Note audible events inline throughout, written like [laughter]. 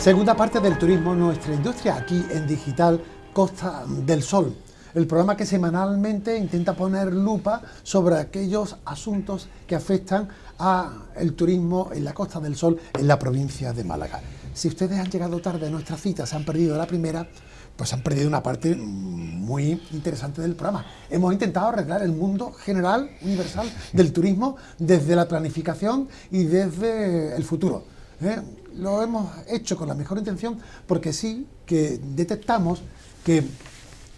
Segunda parte del turismo, nuestra industria aquí en Digital Costa del Sol. El programa que semanalmente intenta poner lupa sobre aquellos asuntos que afectan al turismo en la Costa del Sol, en la provincia de Málaga. Si ustedes han llegado tarde a nuestra cita, se han perdido la primera, pues han perdido una parte muy interesante del programa. Hemos intentado arreglar el mundo general, universal del turismo desde la planificación y desde el futuro. ¿eh? lo hemos hecho con la mejor intención porque sí que detectamos que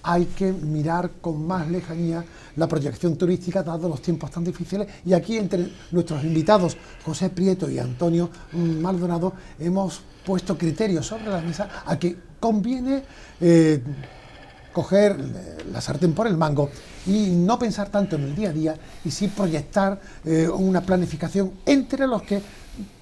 hay que mirar con más lejanía la proyección turística dado los tiempos tan difíciles y aquí entre nuestros invitados José Prieto y Antonio Maldonado hemos puesto criterios sobre la mesa a que conviene eh, coger la sartén por el mango y no pensar tanto en el día a día y sí proyectar eh, una planificación entre los que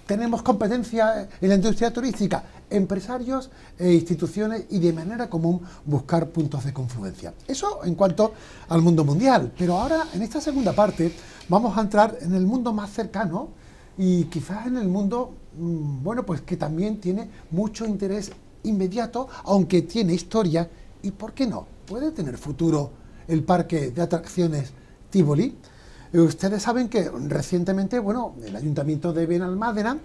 tenemos competencia en la industria turística, empresarios e instituciones y de manera común buscar puntos de confluencia. Eso en cuanto al mundo mundial, pero ahora en esta segunda parte vamos a entrar en el mundo más cercano y quizás en el mundo, mm, bueno, pues que también tiene mucho interés inmediato, aunque tiene historia ¿Y por qué no? ¿Puede tener futuro el parque de atracciones Tivoli? Eh, ustedes saben que recientemente, bueno, el Ayuntamiento de Benalmádena,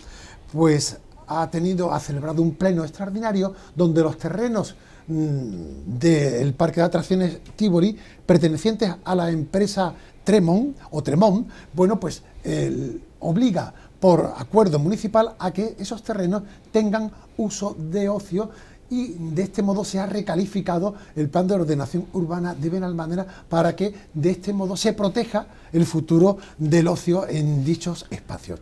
pues ha tenido, ha celebrado un pleno extraordinario donde los terrenos mm, del parque de atracciones Tivoli, pertenecientes a la empresa Tremón o Tremón, bueno, pues obliga por acuerdo municipal a que esos terrenos tengan uso de ocio y de este modo se ha recalificado el plan de ordenación urbana de Benalmádena para que de este modo se proteja el futuro del ocio en dichos espacios.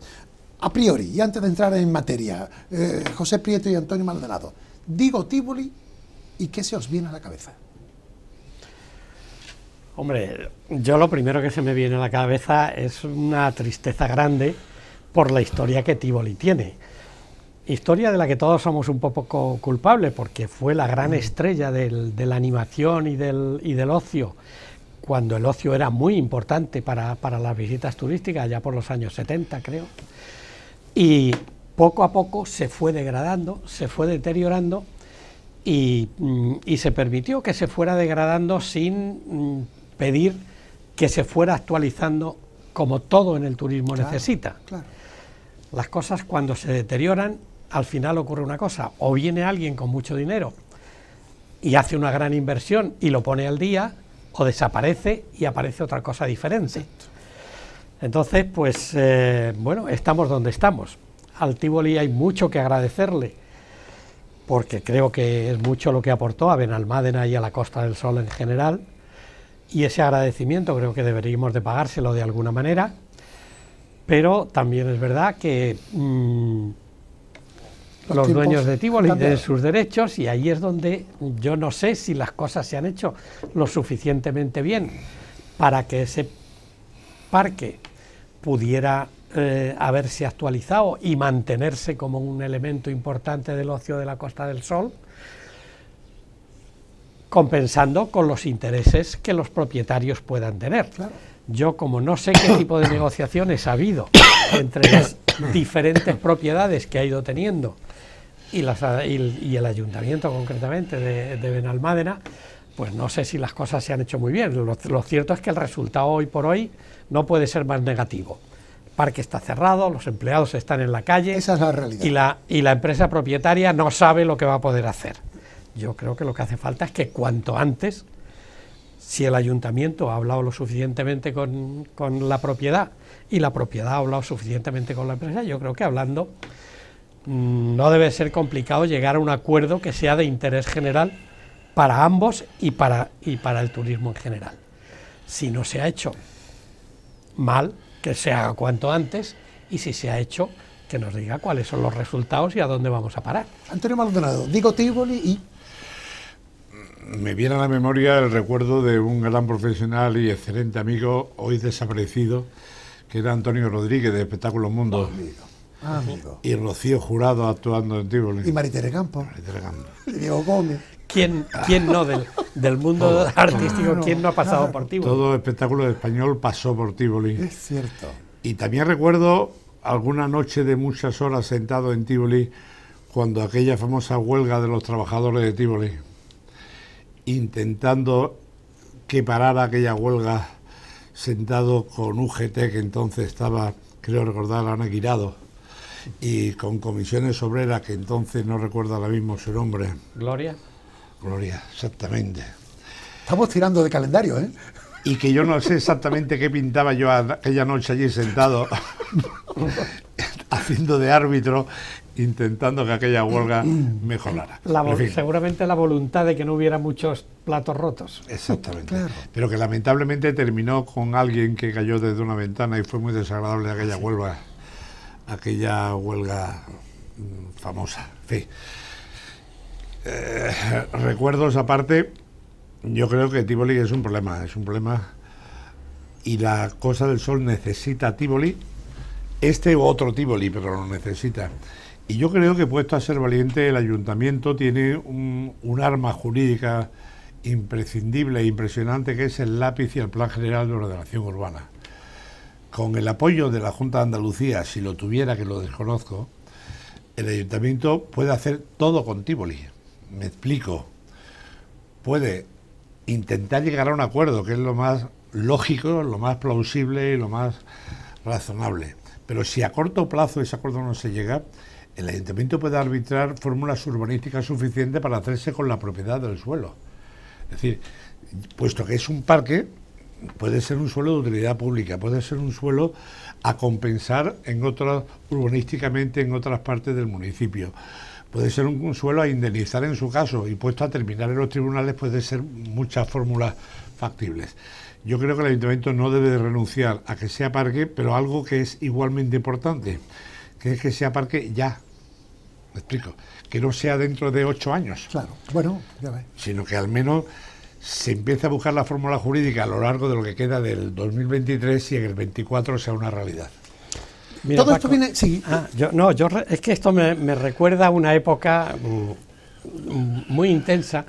A priori, y antes de entrar en materia, eh, José Prieto y Antonio Maldonado, digo Tívoli y qué se os viene a la cabeza. Hombre, yo lo primero que se me viene a la cabeza es una tristeza grande por la historia que Tívoli tiene historia de la que todos somos un poco culpables, porque fue la gran mm. estrella de la animación y del, ocio, cuando el ocio era muy importante para, las visitas turísticas, ya por los años 70 creo, y poco a poco se fue degradando, se fue deteriorando y, mm, se permitió que se fuera degradando sin mm, pedir que se fuera actualizando como todo en el turismo necesita. Las cosas cuando se deterioran al final ocurre una cosa, o viene alguien con mucho dinero y hace una gran inversión y lo pone al día, o desaparece y aparece otra cosa diferente. Entonces, pues eh, bueno, estamos donde estamos. Al Tivoli hay mucho que agradecerle, porque creo que es mucho lo que aportó a Benalmádena y a la Costa del Sol en general, y ese agradecimiento creo que deberíamos de pagárselo de alguna manera, pero también es verdad que... Mm, los, dueños de Tivoli de sus derechos y ahí es donde yo no sé si las cosas se han hecho lo suficientemente bien para que ese parque pudiera eh, haberse actualizado y mantenerse como un elemento importante del ocio de la Costa del Sol, compensando con los intereses que los propietarios puedan tener. Yo como no sé qué tipo de negociaciones ha habido entre las [coughs] diferentes propiedades que ha ido teniendo y, el ayuntamiento concretamente de, Benalmádena, pues no sé si las cosas se han hecho muy bien. Lo, cierto es que el resultado hoy por hoy no puede ser más negativo. El parque está cerrado, los empleados están en la calle. Esa es la realidad. Y la, y la empresa propietaria no sabe lo que va a poder hacer. Yo creo que lo que hace falta es que cuanto antes, si el ayuntamiento ha hablado lo suficientemente con, con la propiedad y la propiedad ha hablado suficientemente con la empresa, yo creo que hablando Mm, no debe ser complicado llegar a un acuerdo que sea de interés general para ambos y para, y para el turismo en general. Si no se ha hecho mal, que se haga cuanto antes, y si se ha hecho, que nos diga cuáles son los resultados y a dónde vamos a parar. Antonio Maldonado, digo Tivoli y... Me viene a la memoria el recuerdo de un gran profesional y excelente amigo, hoy desaparecido, que era Antonio Rodríguez de Espectáculo Mundo. Ah. Y Rocío Jurado actuando en Tivoli. Y Maritere Campos. Y Diego Gómez. ¿Quién, no del, mundo artístico? ¿Quién no ha pasado por Tivoli? Todo espectáculo de español pasó por Tivoli. Es cierto. Y también recuerdo alguna noche de muchas horas sentado en Tívoli... cuando aquella famosa huelga de los trabajadores de Tivoli, intentando que parara aquella huelga sentado con UGT, que entonces estaba, creo recordar, Ana Quirado y con comisiones obreras, que entonces no recuerdo ahora mismo su nombre. Gloria. Gloria, exactamente. Estamos tirando de calendario, ¿eh? Y que yo no sé exactamente qué pintaba yo aquella noche allí sentado, [laughs] haciendo de árbitro, intentando que aquella huelga mejorara. Seguramente la voluntad de que no hubiera muchos platos rotos. Exactamente. Pero que lamentablemente terminó con alguien que cayó desde una ventana y fue muy desagradable aquella huelga aquella huelga mm, famosa. Eh, recuerdos aparte, yo creo que Tivoli es un problema, es un problema. Y la Cosa del Sol necesita Tivoli, este u otro Tivoli, pero lo necesita. Y yo creo que puesto a ser valiente, el ayuntamiento tiene un, un arma jurídica imprescindible e impresionante que es el lápiz y el plan general de ordenación urbana con el apoyo de la Junta de Andalucía, si lo tuviera, que lo desconozco, el ayuntamiento puede hacer todo con Tivoli. Me explico. Puede intentar llegar a un acuerdo, que es lo más lógico, lo más plausible y lo más razonable. Pero si a corto plazo ese acuerdo no se llega, el ayuntamiento puede arbitrar fórmulas urbanísticas suficientes para hacerse con la propiedad del suelo. Es decir, puesto que es un parque, puede ser un suelo de utilidad pública, puede ser un suelo a compensar en otras urbanísticamente en otras partes del municipio. Puede ser un, suelo a indemnizar en su caso y puesto a terminar en los tribunales puede ser muchas fórmulas factibles. Yo creo que el ayuntamiento no debe de renunciar a que sea parque, pero algo que es igualmente importante, que es que sea parque ya. Me explico. Que no sea dentro de ocho años. Claro, bueno, ya Sino que al menos se empieza a buscar la fórmula jurídica a lo largo de lo que queda del 2023 y en el 24 sea una realidad. Todo esto viene. Sí. Ah, no, yo es que esto me, recuerda a una época mm, muy intensa.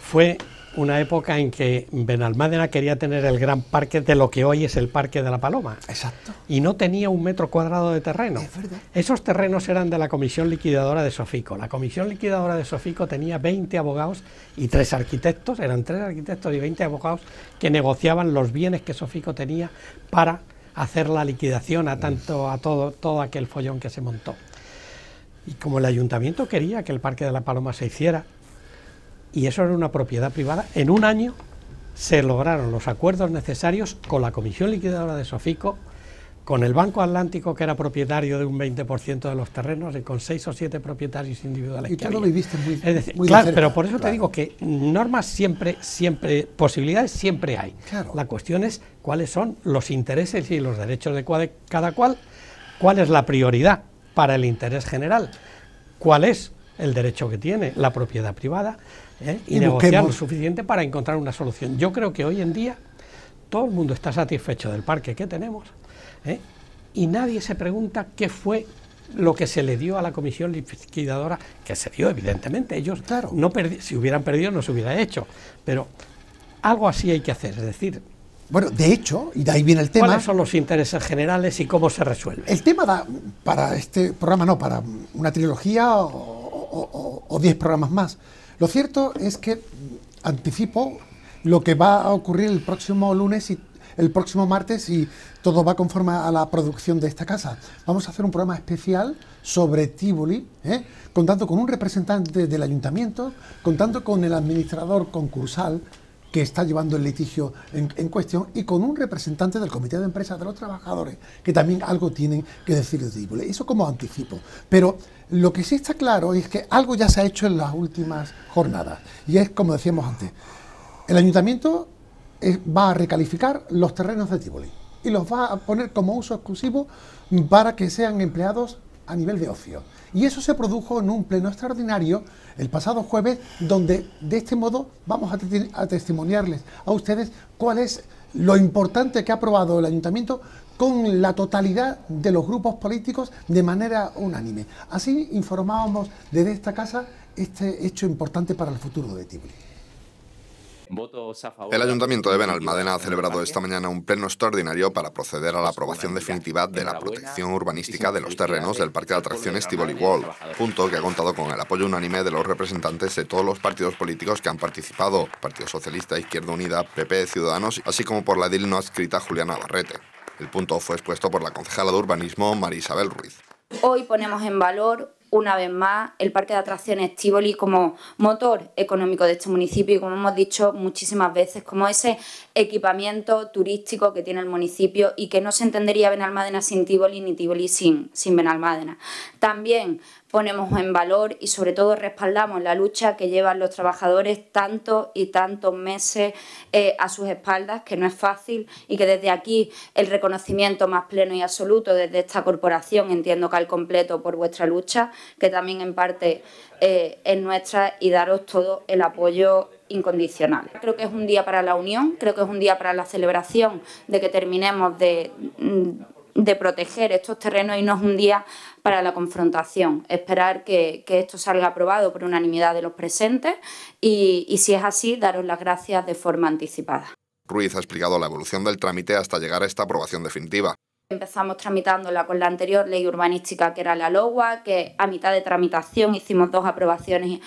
Fue una época en que Benalmádena quería tener el gran parque de lo que hoy es el Parque de la Paloma. Exacto. Y no tenía un metro cuadrado de terreno. Esos terrenos eran de la Comisión Liquidadora de Sofico. La Comisión Liquidadora de Sofico tenía 20 abogados y tres arquitectos, eran tres arquitectos y 20 abogados que negociaban los bienes que Sofico tenía para hacer la liquidación a tanto a todo todo aquel follón que se montó. Y como el ayuntamiento quería que el Parque de la Paloma se hiciera, y eso era una propiedad privada, en un año se lograron los acuerdos necesarios con la Comisión Liquidadora de Sofico, con el Banco Atlántico, que era propietario de un 20% de los terrenos, y con seis o siete propietarios individuales. Y tú lo muy, bien. Claro, pero por eso te digo que normas siempre, siempre, posibilidades siempre hay. La cuestión es cuáles son los intereses y los derechos de cada cual, cuál es la prioridad para el interés general, cuál es el derecho que tiene, la propiedad privada, ¿eh? y, negociar lo suficiente para encontrar una solución. Yo creo que hoy en día todo el mundo está satisfecho del parque que tenemos ¿eh? y nadie se pregunta qué fue lo que se le dio a la comisión liquidadora, que se dio evidentemente, ellos claro. si hubieran perdido no se hubiera hecho, pero algo así hay que hacer, es decir... Bueno, de hecho, y de ahí viene el tema... ¿Cuáles son los intereses generales y cómo se resuelve? El tema da para este programa, no, para una trilogía o o, diez programas más. Lo cierto es que anticipo lo que va a ocurrir el próximo lunes y el próximo martes y todo va conforme a la producción de esta casa. Vamos a hacer un programa especial sobre Tivoli, ¿eh? contando con un representante del ayuntamiento, contando con el administrador concursal, que está llevando el litigio en, cuestión y con un representante del comité de empresa de los trabajadores, que también algo tienen que decir de Tíboli... Eso como anticipo. Pero lo que sí está claro es que algo ya se ha hecho en las últimas jornadas. Y es como decíamos antes, el ayuntamiento eh, va a recalificar los terrenos de Tíboli... y los va a poner como uso exclusivo para que sean empleados a nivel de ocio. Y eso se produjo en un pleno extraordinario el pasado jueves, donde de este modo vamos a, testimoniarles a ustedes cuál es lo importante que ha aprobado el ayuntamiento con la totalidad de los grupos políticos de manera unánime. Así informábamos desde esta casa este hecho importante para el futuro de Tibli. El Ayuntamiento de Benalmádena ha celebrado esta mañana un pleno extraordinario para proceder a la aprobación definitiva de la protección urbanística de los terrenos del Parque de Atracciones Tivoli Wall, punto que ha contado con el apoyo unánime de los representantes de todos los partidos políticos que han participado, Partido Socialista, Izquierda Unida, PP, Ciudadanos, así como por la edil no adscrita Juliana Barrete. El punto fue expuesto por la concejala de urbanismo María Isabel Ruiz. Hoy ponemos en valor una vez más el parque de atracciones Tivoli como motor económico de este municipio y como hemos dicho muchísimas veces, como ese equipamiento turístico que tiene el municipio y que no se entendería Benalmádena sin Tivoli ni Tivoli sin, sin Benalmádena. También ponemos en valor y sobre todo respaldamos la lucha que llevan los trabajadores tantos y tantos meses eh, a sus espaldas, que no es fácil y que desde aquí el reconocimiento más pleno y absoluto desde esta corporación, entiendo que al completo por vuestra lucha, que también en parte eh, es nuestra y daros todo el apoyo incondicional. Creo que es un día para la unión, creo que es un día para la celebración de que terminemos de mm, de proteger estos terrenos y no es un día para la confrontación. Esperar que, esto salga aprobado por unanimidad de los presentes y, si es así, daros las gracias de forma anticipada. Ruiz ha explicado la evolución del trámite hasta llegar a esta aprobación definitiva. Empezamos tramitándola con la anterior ley urbanística que era la LOGUA, que a mitad de tramitación hicimos dos aprobaciones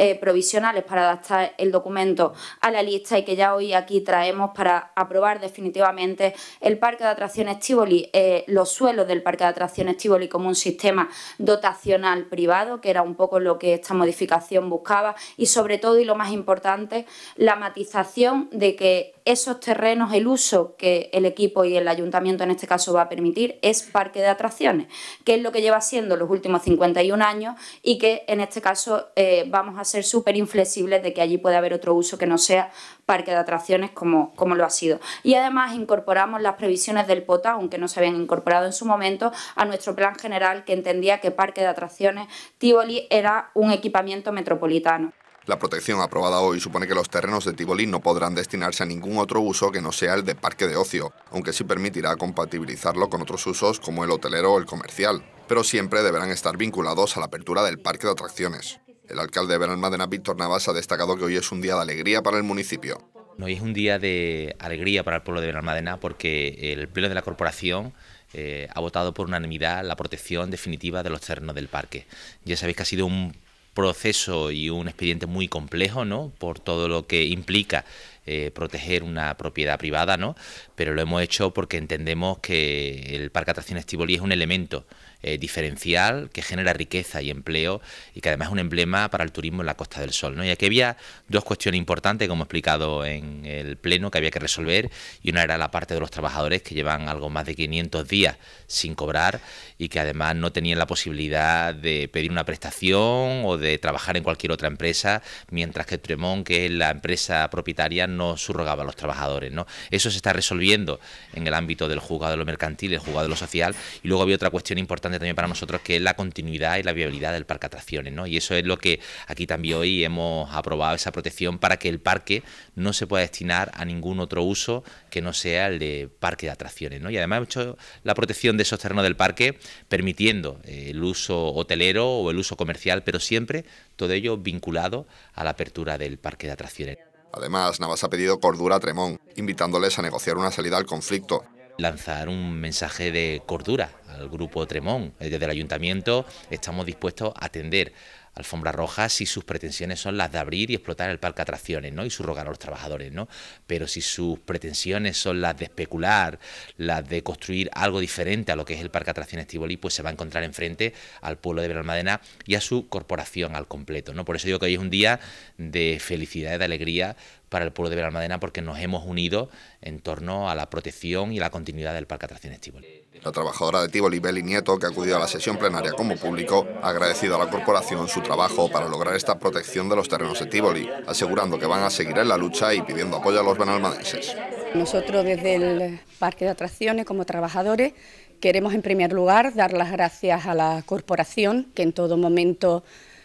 eh, provisionales para adaptar el documento a la lista y que ya hoy aquí traemos para aprobar definitivamente el Parque de Atracciones Tivoli, eh, los suelos del Parque de Atracciones Tivoli como un sistema dotacional privado, que era un poco lo que esta modificación buscaba y sobre todo y lo más importante, la matización de que esos terrenos, el uso que el equipo y el ayuntamiento en este caso va a permitir es parque de atracciones, que es lo que lleva siendo los últimos 51 años y que en este caso eh, vamos a ser súper inflexibles de que allí puede haber otro uso que no sea parque de atracciones como, como lo ha sido. Y además incorporamos las previsiones del POTA, aunque no se habían incorporado en su momento, a nuestro plan general que entendía que parque de atracciones Tivoli era un equipamiento metropolitano. La protección aprobada hoy supone que los terrenos de Tivoli no podrán destinarse a ningún otro uso que no sea el de parque de ocio, aunque sí permitirá compatibilizarlo con otros usos como el hotelero o el comercial, pero siempre deberán estar vinculados a la apertura del parque de atracciones. El alcalde de Benalmádena, Víctor Navas, ha destacado que hoy es un día de alegría para el municipio. Hoy es un día de alegría para el pueblo de Benalmádena porque el pleno de la corporación eh, ha votado por unanimidad la protección definitiva de los terrenos del parque. Ya sabéis que ha sido un proceso y un expediente muy complejo, ¿no? Por todo lo que implica eh, proteger una propiedad privada, ¿no? pero lo hemos hecho porque entendemos que el Parque Atracciones Tivoli es un elemento eh, diferencial que genera riqueza y empleo y que además es un emblema para el turismo en la Costa del Sol. ¿no? Y aquí había dos cuestiones importantes, como he explicado en el Pleno, que había que resolver y una era la parte de los trabajadores que llevan algo más de 500 días sin cobrar y que además no tenían la posibilidad de pedir una prestación o de trabajar en cualquier otra empresa, mientras que Tremont, que es la empresa propietaria, no subrogaba a los trabajadores. ¿no? Eso se está resolviendo en el ámbito del juzgado de lo mercantil, el juzgado de lo social, y luego había otra cuestión importante también para nosotros que es la continuidad y la viabilidad del parque de atracciones, Y eso es lo que aquí también hoy hemos aprobado esa protección para que el parque no se pueda destinar a ningún otro uso que no sea el de parque de atracciones, ¿no? Y además hemos hecho la protección de esos terrenos del parque permitiendo eh, el uso hotelero o el uso comercial, pero siempre todo ello vinculado a la apertura del parque de atracciones. Además, Navas ha pedido cordura a Tremón, invitándoles a negociar una salida al conflicto. Lanzar un mensaje de cordura el grupo Tremón. Eh, desde el ayuntamiento estamos dispuestos a atender alfombra roja si sus pretensiones son las de abrir y explotar el parque atracciones ¿no? y subrogar a los trabajadores, ¿no? pero si sus pretensiones son las de especular, las de construir algo diferente a lo que es el parque atracciones Tivoli, pues se va a encontrar enfrente al pueblo de Belalmadena y a su corporación al completo. ¿no? Por eso digo que hoy es un día de felicidad, de alegría para el pueblo de Belalmadena porque nos hemos unido en torno a la protección y la continuidad del parque atracciones Tivoli. La trabajadora de Tivoli, Beli Nieto, que ha acudido a la sesión plenaria como público, ha agradecido a la corporación su trabajo para lograr esta protección de los terrenos de Tivoli, asegurando que van a seguir en la lucha y pidiendo apoyo a los benalmadenses. Nosotros desde el Parque de Atracciones, como trabajadores, queremos en primer lugar dar las gracias a la corporación, que en todo momento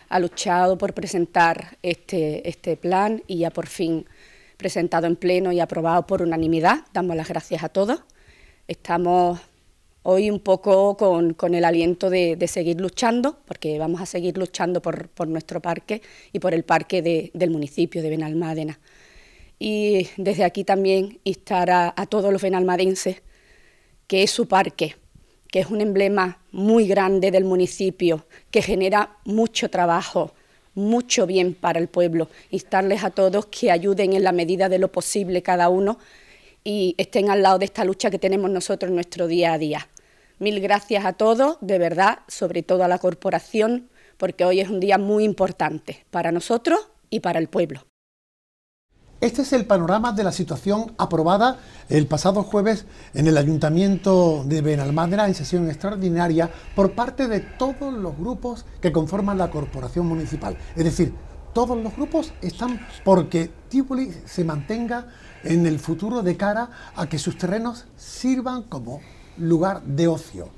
ha luchado por presentar este, este plan y ya por fin presentado en pleno y aprobado por unanimidad. Damos las gracias a todos. Estamos hoy un poco con, el aliento de, seguir luchando, porque vamos a seguir luchando por, nuestro parque y por el parque del municipio de Benalmádena. Y desde aquí también instar a, a todos los benalmadenses que es su parque, que es un emblema muy grande del municipio, que genera mucho trabajo, mucho bien para el pueblo. Instarles a todos que ayuden en la medida de lo posible cada uno y estén al lado de esta lucha que tenemos nosotros en nuestro día a día. Mil gracias a todos, de verdad, sobre todo a la corporación, porque hoy es un día muy importante para nosotros y para el pueblo. Este es el panorama de la situación aprobada el pasado jueves en el Ayuntamiento de Benalmádena en sesión extraordinaria por parte de todos los grupos que conforman la Corporación Municipal. Es decir, todos los grupos están porque Típoli se mantenga en el futuro de cara a que sus terrenos sirvan como lugar de ocio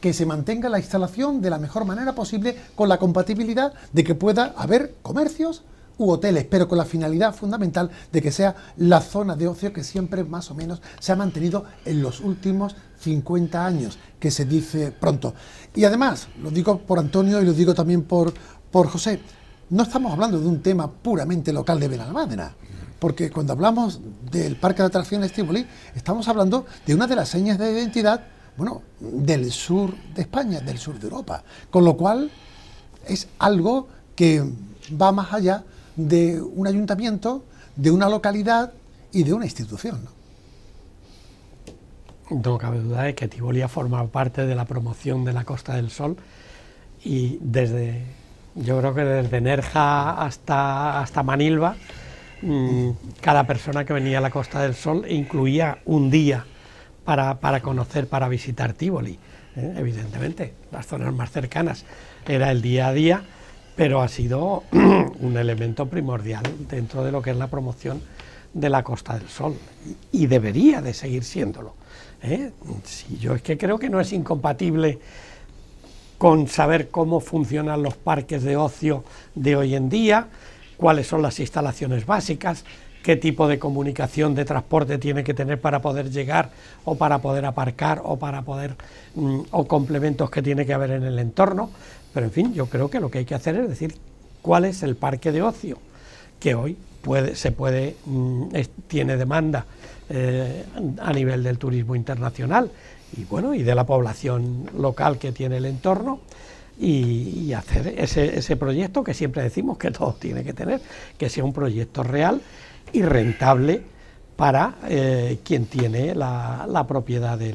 que se mantenga la instalación de la mejor manera posible con la compatibilidad de que pueda haber comercios u hoteles, pero con la finalidad fundamental de que sea la zona de ocio que siempre más o menos se ha mantenido en los últimos 50 años, que se dice pronto. Y además, lo digo por Antonio y lo digo también por, por José, no estamos hablando de un tema puramente local de Benalmádena porque cuando hablamos del parque de atracciones Tivoli, estamos hablando de una de las señas de identidad, bueno, del sur de España, del sur de Europa, con lo cual es algo que va más allá de un ayuntamiento, de una localidad y de una institución. ¿no? cabe duda de que Tivoli ha formado parte de la promoción de la Costa del Sol y desde, yo creo que desde Nerja hasta, hasta Manilva, Mm. cada persona que venía a la Costa del Sol incluía un día para, conocer, para visitar Tívoli, ¿eh? evidentemente, las zonas más cercanas. Era el día a día, pero ha sido [clears throat] un elemento primordial dentro de lo que es la promoción de la Costa del Sol y debería de seguir siéndolo. ¿eh? yo es que creo que no es incompatible con saber cómo funcionan los parques de ocio de hoy en día, cuáles son las instalaciones básicas, qué tipo de comunicación de transporte tiene que tener para poder llegar o para poder aparcar o para poder mm, o complementos que tiene que haber en el entorno, pero en fin, yo creo que lo que hay que hacer es decir cuál es el parque de ocio que hoy se puede mm, tiene demanda eh, a nivel del turismo internacional y bueno y de la población local que tiene el entorno y, hacer ese, proyecto que siempre decimos que todo tiene que tener, que sea un proyecto real y rentable para eh, quien tiene la, propiedad de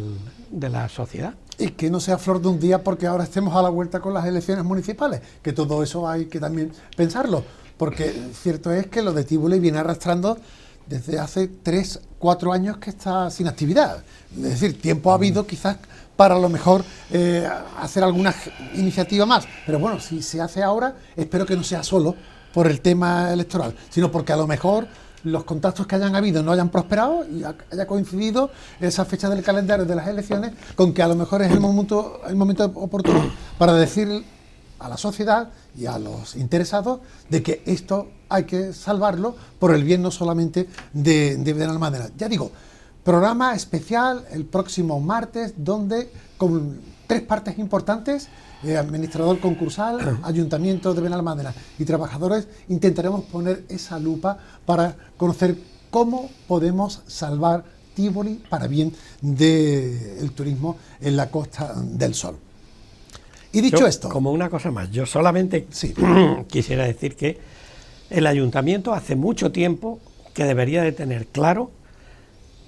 la sociedad. Y que no sea flor de un día porque ahora estemos a la vuelta con las elecciones municipales, que todo eso hay que también pensarlo, porque cierto es que lo de Tibule viene arrastrando desde hace tres, cuatro años que está sin actividad. Es decir, tiempo ha habido mm. quizás para a lo mejor eh, hacer alguna iniciativa más. Pero bueno, si se hace ahora, espero que no sea solo por el tema electoral, sino porque a lo mejor los contactos que hayan habido no hayan prosperado y haya coincidido esa fecha del calendario de las elecciones con que a lo mejor es el momento, el momento oportuno para decir a la sociedad y a los interesados de que esto hay que salvarlo por el bien no solamente de, de, de Ya digo, Programa especial el próximo martes donde con tres partes importantes, eh, administrador concursal, [coughs] ayuntamiento de Benalmádena y trabajadores, intentaremos poner esa lupa para conocer cómo podemos salvar Tívoli para bien del turismo en la Costa del Sol. Y dicho esto... Como una cosa más, yo solamente [coughs] quisiera decir que el ayuntamiento hace mucho tiempo que debería de tener claro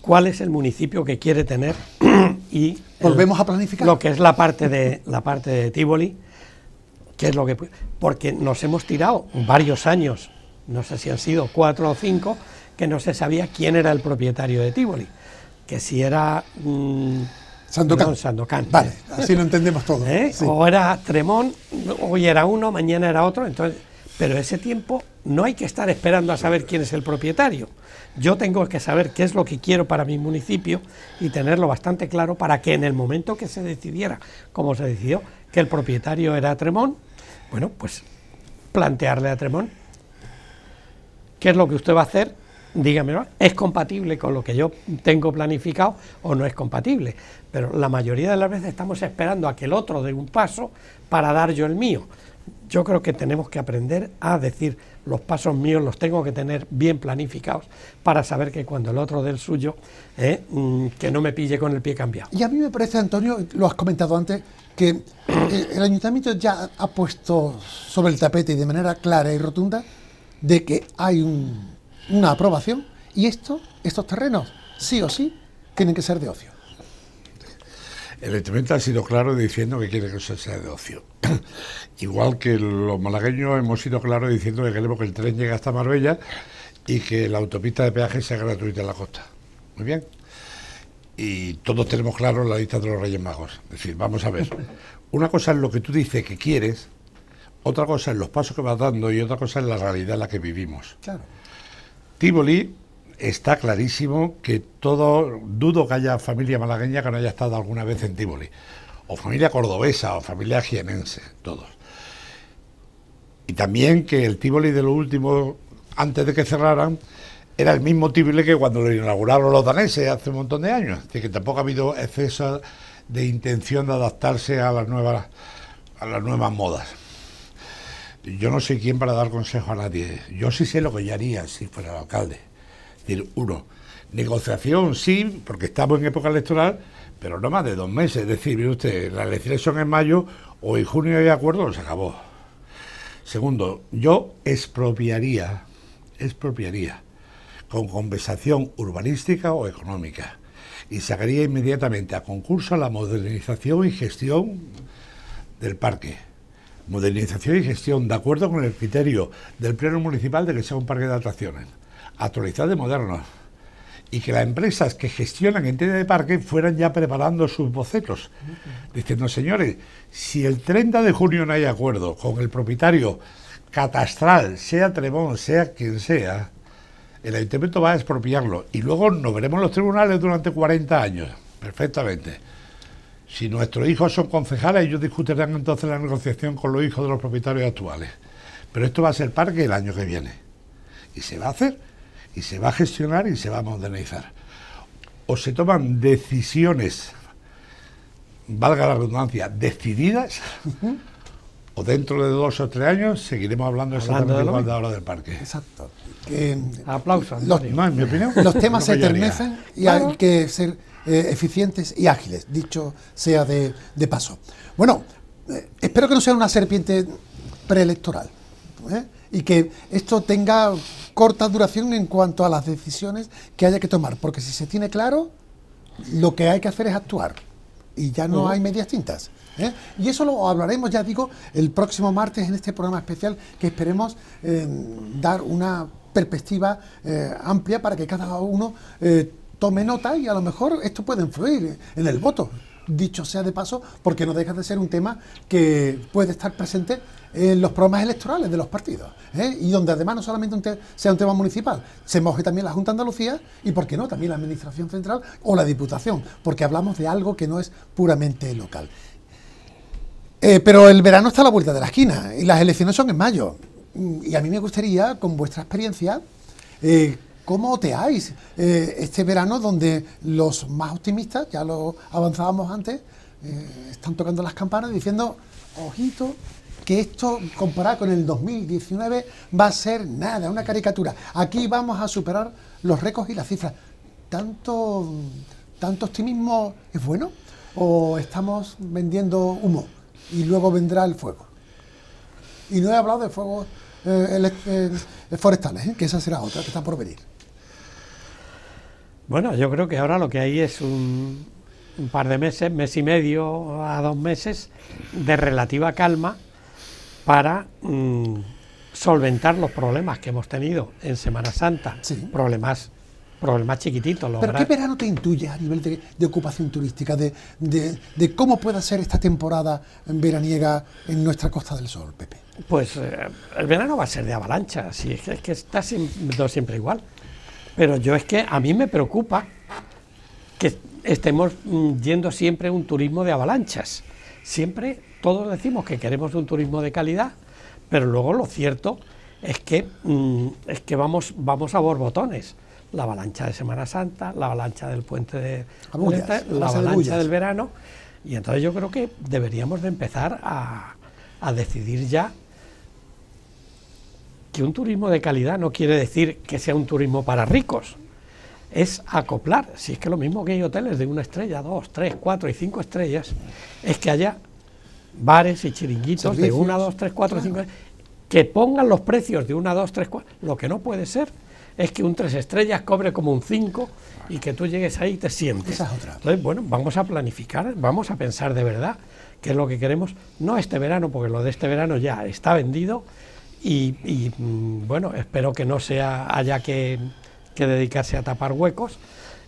cuál es el municipio que quiere tener [clears throat] y volvemos a planificar lo que es la parte de la parte de Tívoli, que es lo que porque nos hemos tirado varios años, no sé si han sido cuatro o cinco, que no se sabía quién era el propietario de Tívoli. que si era mmm, Sandocan. Vale, así lo entendemos todo. [laughs] ¿Eh? O era Tremón, hoy era uno, mañana era otro, entonces pero ese tiempo no hay que estar esperando a saber quién es el propietario. Yo tengo que saber qué es lo que quiero para mi municipio y tenerlo bastante claro para que en el momento que se decidiera, como se decidió, que el propietario era Tremón, bueno, pues plantearle a Tremón qué es lo que usted va a hacer, dígamelo, ¿es compatible con lo que yo tengo planificado o no es compatible? Pero la mayoría de las veces estamos esperando a que el otro dé un paso para dar yo el mío yo creo que tenemos que aprender a decir los pasos míos los tengo que tener bien planificados para saber que cuando el otro del suyo, eh, mm, que no me pille con el pie cambiado. Y a mí me parece, Antonio, lo has comentado antes, que eh, el ayuntamiento ya ha puesto sobre el tapete y de manera clara y rotunda de que hay una aprobación y esto, estos terrenos, sí o sí, tienen que ser de ocio. El instrumento ha sido claro diciendo que quiere que eso sea de ocio. [clears throat] Igual que los malagueños hemos sido claros diciendo que queremos que el tren llegue hasta Marbella y que la autopista de peaje sea gratuita en la costa. Muy bien. Y todos tenemos claro la lista de los Reyes Magos. Es decir, vamos a ver. [laughs] Una cosa es lo que tú dices que quieres, otra cosa es los pasos que vas dando y otra cosa es la realidad en la que vivimos. Claro. Tivoli está clarísimo que todo, dudo que haya familia malagueña que no haya estado alguna vez en Tívoli, o familia cordobesa, o familia jienense, todos. Y también que el Tívoli de lo último, antes de que cerraran, era el mismo Tívoli que cuando lo inauguraron los daneses hace un montón de años. Así que tampoco ha habido exceso de intención de adaptarse a las nuevas, a las nuevas modas. Yo no soy quién para dar consejo a nadie. Yo sí sé lo que yo haría si fuera el alcalde decir, uno, negociación sí, porque estamos en época electoral, pero no más de dos meses. Es decir, mire usted, las elecciones son en mayo o en junio hay acuerdo, se acabó. Segundo, yo expropiaría, expropiaría, con conversación urbanística o económica, y sacaría inmediatamente a concurso la modernización y gestión del parque. Modernización y gestión, de acuerdo con el criterio del Pleno Municipal de que sea un parque de atracciones actualizar de modernos y que las empresas que gestionan entidades de parque fueran ya preparando sus bocetos. Diciendo, señores, si el 30 de junio no hay acuerdo con el propietario catastral, sea Tremón, sea quien sea, el ayuntamiento va a expropiarlo y luego nos veremos en los tribunales durante 40 años, perfectamente. Si nuestros hijos son concejales, ellos discutirán entonces la negociación con los hijos de los propietarios actuales. Pero esto va a ser parque el año que viene. Y se va a hacer y se va a gestionar y se va a modernizar. O se toman decisiones, valga la redundancia, decididas, o dentro de dos o tres años seguiremos hablando, exactamente de igual de del parque. Exacto. Eh, los, temas se eternizan y hay que ser eh, eficientes y ágiles, dicho sea de, paso. Bueno, eh, espero que no sea una serpiente preelectoral y que esto tenga corta duración en cuanto a las decisiones que haya que tomar, porque si se tiene claro, lo que hay que hacer es actuar y ya no hay medias tintas. ¿eh? Y eso lo hablaremos, ya digo, el próximo martes en este programa especial que esperemos eh, dar una perspectiva eh, amplia para que cada uno tome nota y a lo mejor esto puede influir en el voto. Dicho sea de paso, porque no deja de ser un tema que puede estar presente eh, los programas electorales de los partidos, ¿eh? y donde además no solamente sea un tema municipal, se moje también la Junta de Andalucía y, ¿por qué no?, también la Administración Central o la Diputación, porque hablamos de algo que no es puramente local. Eh, pero el verano está a la vuelta de la esquina y las elecciones son en mayo. Mm, y a mí me gustaría, con vuestra experiencia, ¿Cómo oteáis este verano donde los más optimistas, ya lo avanzábamos antes, están tocando las campanas diciendo, ojito, que esto, comparado con el 2019, va a ser nada, una caricatura. Aquí vamos a superar los récords y las cifras. ¿Tanto, tanto optimismo es bueno o estamos vendiendo humo y luego vendrá el fuego? Y no he hablado de fuegos eh, eh, forestales, ¿eh? que esa será otra que está por venir. Bueno, yo creo que ahora lo que hay es un, un par de meses, mes y medio a dos meses de relativa calma para mm, solventar los problemas que hemos tenido en Semana Santa, problemas problemas chiquititos. ¿Pero qué verano te intuye a nivel de, ocupación turística, de, cómo puede ser esta temporada veraniega en nuestra Costa del Sol, Pepe? Pues eh, el verano va a ser de avalanchas... si es, que, está siempre, igual. Pero yo es que a mí me preocupa que estemos mm, yendo siempre un turismo de avalanchas. Siempre todos decimos que queremos un turismo de calidad, pero luego lo cierto es que, mm, es que vamos, vamos a borbotones. La avalancha de Semana Santa, la avalancha del puente de... Abullas, este, la, avalancha del verano. Y entonces yo creo que deberíamos de empezar a, a decidir ya que un turismo de calidad no quiere decir que sea un turismo para ricos. Es acoplar, si es que lo mismo que hay hoteles de una estrella, dos, tres, cuatro y cinco estrellas, es que haya bares y chiringuitos de 1, 2, 3, 4, 5, que pongan los precios de 1, 2, 3, 4. Lo que no puede ser es que un 3 estrellas cobre como un 5 y que tú llegues ahí y te sientes. Entonces, bueno, vamos a planificar, vamos a pensar de verdad qué es lo que queremos, no este verano, porque lo de este verano ya está vendido y, mm, bueno, espero que no sea haya que, que dedicarse a tapar huecos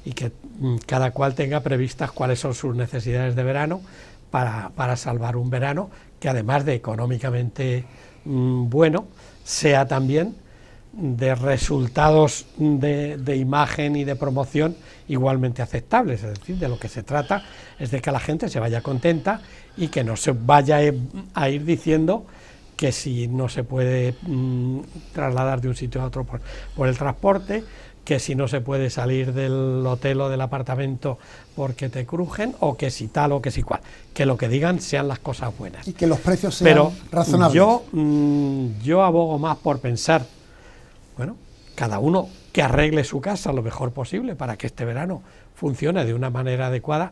y que mm, cada cual tenga previstas cuáles son sus necesidades de verano para, salvar un verano que además de económicamente mm, bueno, sea también de resultados de, imagen y de promoción igualmente aceptables. Es decir, de lo que se trata es de que la gente se vaya contenta y que no se vaya e, a ir diciendo que si no se puede mm, trasladar de un sitio a otro por el transporte, que si no se puede salir del hotel o del apartamento porque te crujen, o que si tal o que si cual. Que lo que digan sean las cosas buenas. Y que los precios sean razonables. Yo, mm, yo abogo más por pensar, bueno, cada uno que arregle su casa lo mejor posible para que este verano funcione de una manera adecuada,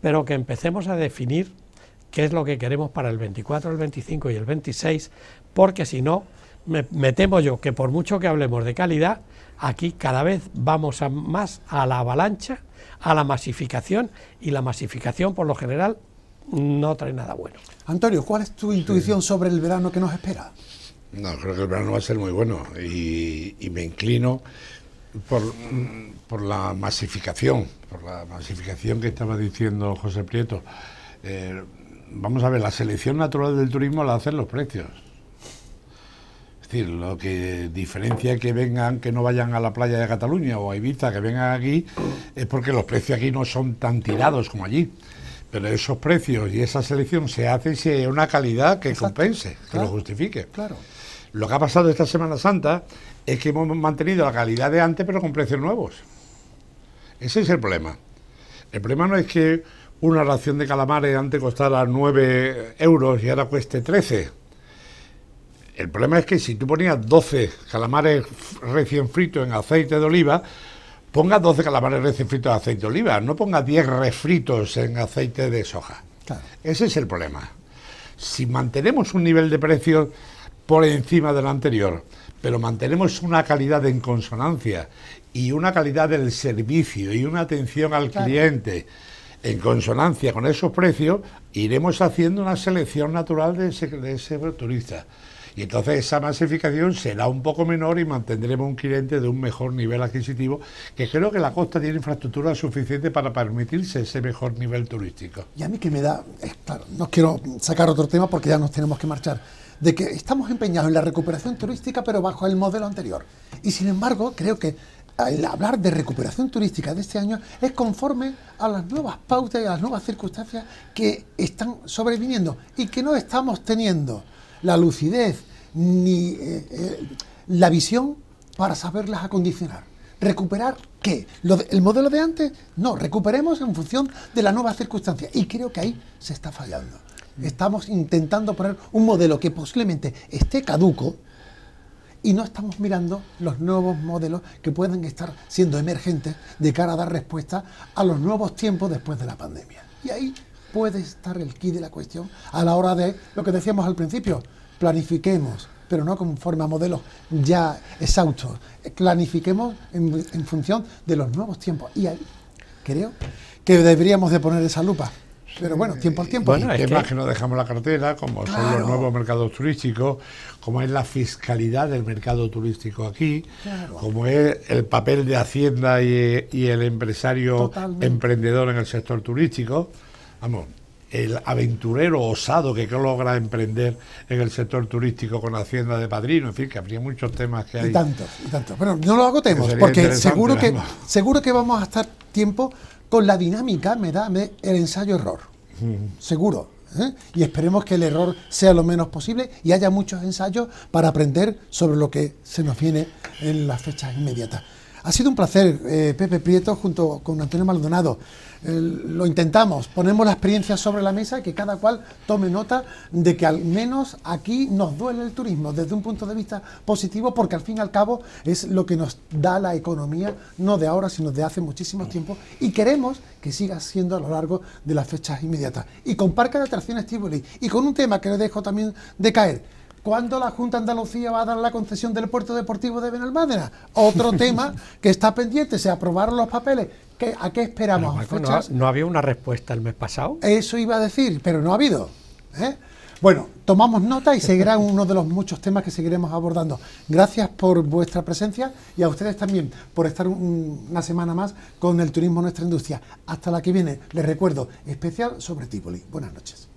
pero que empecemos a definir qué es lo que queremos para el 24, el 25 y el 26, porque si no, me temo yo que por mucho que hablemos de calidad, Aquí cada vez vamos más a la avalancha, a la masificación y la masificación por lo general no trae nada bueno. Antonio, ¿cuál es tu intuición sobre el verano que nos espera? No, creo que el verano va a ser muy bueno y, me inclino por, la masificación, por la masificación que estaba diciendo José Prieto. Eh, vamos a ver, la selección natural del turismo la hacen los precios. Es decir, lo que diferencia que vengan, que no vayan a la playa de Cataluña o a Ibiza, que vengan aquí, es porque los precios aquí no son tan tirados como allí. Pero esos precios y esa selección se hacen si una calidad que compense, que lo justifique. Claro. Lo que ha pasado esta Semana Santa es que hemos mantenido la calidad de antes, pero con precios nuevos. Ese es el problema. El problema no es que una ración de calamares antes costara 9 euros y ahora cueste 13 el problema es que si tú ponías 12 calamares recién fritos en aceite de oliva, ponga 12 calamares recién fritos en aceite de oliva, no ponga 10 refritos en aceite de soja. Ese es el problema. Si mantenemos un nivel de precios por encima del anterior, pero mantenemos una calidad en consonancia y una calidad del servicio y una atención al cliente en consonancia con esos precios, iremos haciendo una selección natural de ese, de turista. Y entonces esa masificación será un poco menor y mantendremos un cliente de un mejor nivel adquisitivo, que creo que la costa tiene infraestructura suficiente para permitirse ese mejor nivel turístico. Y a mí que me da, no quiero sacar otro tema porque ya nos tenemos que marchar, de que estamos empeñados en la recuperación turística pero bajo el modelo anterior. Y sin embargo, creo que el hablar de recuperación turística de este año es conforme a las nuevas pautas y a las nuevas circunstancias que están sobreviniendo y que no estamos teniendo la lucidez ni eh, eh, la visión para saberlas acondicionar. ¿Recuperar qué? ¿El modelo de antes? No, recuperemos en función de las nuevas circunstancias. Y creo que ahí se está fallando. Mm. Estamos intentando poner un modelo que posiblemente esté caduco y no estamos mirando los nuevos modelos que pueden estar siendo emergentes de cara a dar respuesta a los nuevos tiempos después de la pandemia. Y ahí puede estar el quid de la cuestión a la hora de lo que decíamos al principio, planifiquemos, pero no conforme a modelos ya exhaustos, planifiquemos en, función de los nuevos tiempos. Y ahí creo que deberíamos de poner esa lupa. Pero bueno, tiempo al tiempo. Bueno, es que... más que no dejamos la cartera, como son los nuevos mercados turísticos, como es la fiscalidad del mercado turístico aquí, como es el papel de Hacienda y, el empresario emprendedor en el sector turístico vamos, el aventurero osado que logra emprender en el sector turístico con Hacienda de Padrino, en fin, que habría muchos temas que hay. Y tantos, y tantos. Bueno, no lo agotemos, porque seguro que, vamos. seguro que vamos a estar tiempo con la dinámica, me da el ensayo-error. Seguro. ¿eh? Y esperemos que el error sea lo menos posible y haya muchos ensayos para aprender sobre lo que se nos viene en las fechas inmediatas. Ha sido un placer, eh, Pepe Prieto, junto con Antonio Maldonado. Eh, lo intentamos, ponemos la experiencia sobre la mesa, y que cada cual tome nota de que al menos aquí nos duele el turismo desde un punto de vista positivo, porque al fin y al cabo es lo que nos da la economía, no de ahora, sino de hace muchísimo tiempo, y queremos que siga siendo a lo largo de las fechas inmediatas. Y con Parque de atracciones Tivoli, y con un tema que les dejo también de caer, ¿Cuándo la Junta Andalucía va a dar la concesión del puerto deportivo de Benalmádena? Otro [laughs] tema que está pendiente, se aprobaron los papeles. ¿A qué esperamos? no, había una respuesta el mes pasado? Eso iba a decir, pero no ha habido. ¿eh? Bueno, tomamos nota y seguirá [laughs] uno de los muchos temas que seguiremos abordando. Gracias por vuestra presencia y a ustedes también por estar una semana más con el turismo nuestra industria. Hasta la que viene, les recuerdo, especial sobre Típoli. Buenas noches.